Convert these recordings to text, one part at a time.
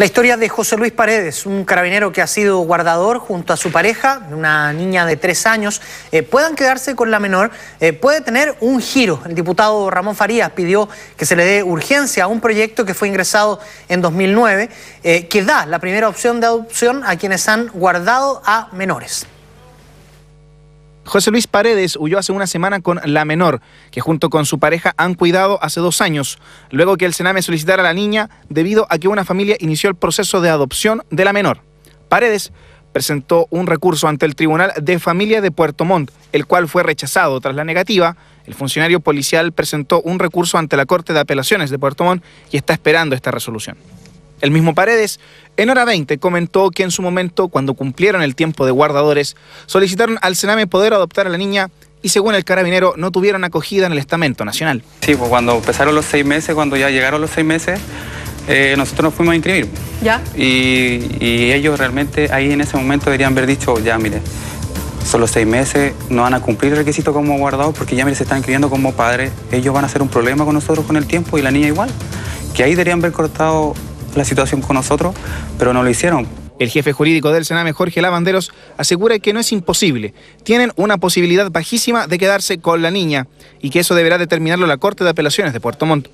La historia de José Luis Paredes, un carabinero que ha sido guardador junto a su pareja, una niña de tres años, eh, puedan quedarse con la menor, eh, puede tener un giro. El diputado Ramón Farías pidió que se le dé urgencia a un proyecto que fue ingresado en 2009, eh, que da la primera opción de adopción a quienes han guardado a menores. José Luis Paredes huyó hace una semana con la menor, que junto con su pareja han cuidado hace dos años, luego que el Sename solicitara a la niña debido a que una familia inició el proceso de adopción de la menor. Paredes presentó un recurso ante el Tribunal de Familia de Puerto Montt, el cual fue rechazado tras la negativa. El funcionario policial presentó un recurso ante la Corte de Apelaciones de Puerto Montt y está esperando esta resolución. El mismo Paredes, en hora 20, comentó que en su momento, cuando cumplieron el tiempo de guardadores, solicitaron al Sename poder adoptar a la niña y según el carabinero no tuvieron acogida en el estamento nacional. Sí, pues cuando empezaron los seis meses, cuando ya llegaron los seis meses, eh, nosotros nos fuimos a inscribir. ¿Ya? Y, ellos realmente ahí en ese momento deberían haber dicho, ya mire, son los seis meses, no van a cumplir el requisito como guardados porque ya mire, se están inscribiendo como padres, ellos van a hacer un problema con nosotros con el tiempo y la niña igual. Que ahí deberían haber cortado la situación con nosotros, pero no lo hicieron. El jefe jurídico del Sename, Jorge Lavanderos, asegura que no es imposible. Tienen una posibilidad bajísima de quedarse con la niña y que eso deberá determinarlo la Corte de Apelaciones de Puerto Montt.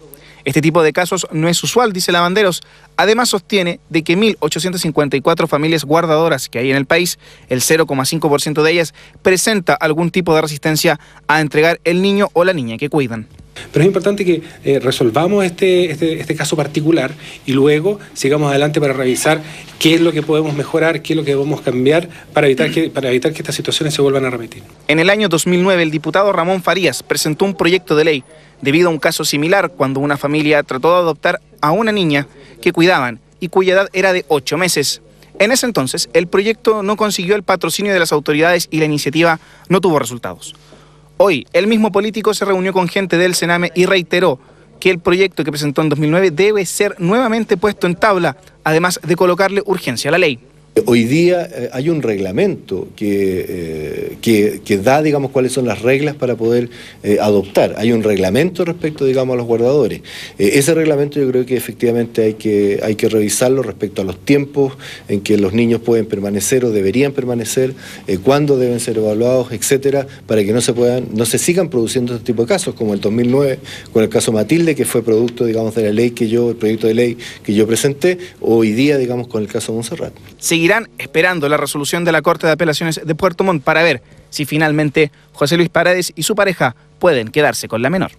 Este tipo de casos no es usual, dice Lavanderos. Además sostiene de que 1.854 familias guardadoras que hay en el país, el 0,5% de ellas presenta algún tipo de resistencia a entregar el niño o la niña que cuidan. Pero es importante que eh, resolvamos este, este, este, caso particular y luego sigamos adelante para revisar qué es lo que podemos mejorar, qué es lo que debemos cambiar para evitar que, para evitar que estas situaciones se vuelvan a repetir. En el año 2009, el diputado Ramón Farías presentó un proyecto de ley debido a un caso similar cuando una familia trató de adoptar a una niña que cuidaban y cuya edad era de 8 meses. En ese entonces, el proyecto no consiguió el patrocinio de las autoridades y la iniciativa no tuvo resultados. Hoy, el mismo político se reunió con gente del Sename y reiteró que el proyecto que presentó en 2009 debe ser nuevamente puesto en tabla, además de colocarle urgencia a la ley. Hoy día eh, hay un reglamento eh, que, que, da, digamos, cuáles son las reglas para poder eh, adoptar. Hay un reglamento respecto, digamos, a los guardadores. ese reglamento yo creo que efectivamente hay que, hay que revisarlo respecto a los tiempos en que los niños pueden permanecer o deberían permanecer, cuándo deben ser evaluados, etcétera, para que no se puedan, no se sigan produciendo este tipo de casos, como el 2009 con el caso Matilde, que fue producto, digamos, de la ley que yo, el proyecto de ley que yo presenté, hoy día, digamos, con el caso Monserrat. Irán esperando la resolución de la Corte de Apelaciones de Puerto Montt para ver si finalmente José Luis Paredes y su pareja pueden quedarse con la menor.